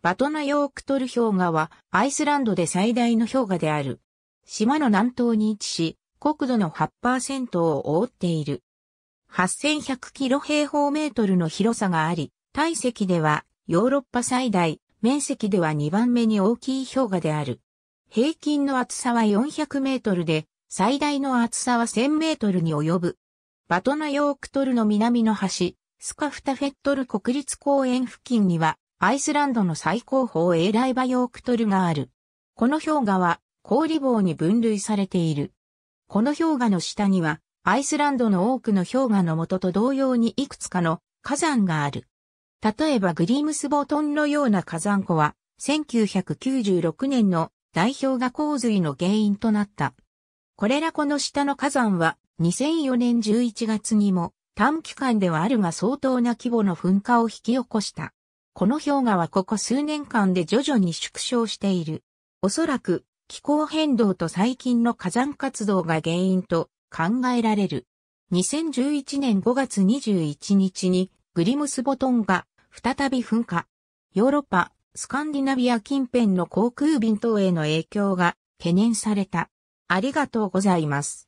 バトナヨークトル氷河はアイスランドで最大の氷河である。島の南東に位置し、国土の8%を覆っている。8100キロ平方メートルの広さがあり、体積ではヨーロッパ最大、面積では2番目に大きい氷河である。平均の厚さは400メートルで、最大の厚さは1000メートルに及ぶ。バトナヨークトルの南の端、スカフタフェットル国立公園付近にはアイスランドの最高峰エーライバヨークトルがある。この氷河は氷棒に分類されている。この氷河の下には、アイスランドの多くの氷河の元と同様にいくつかの火山がある。例えばグリームスボトンのような火山湖は、1996年の大氷河洪水の原因となった。これらこの下の火山は、2004年11月にも短期間ではあるが相当な規模の噴火を引き起こした。この氷河はここ数年間で徐々に縮小している。おそらく気候変動と最近の火山活動が原因と考えられる。2011年5月21日にグリムスボトンが再び噴火。ヨーロッパ、スカンディナビア近辺の航空便等への影響が懸念された。ありがとうございます。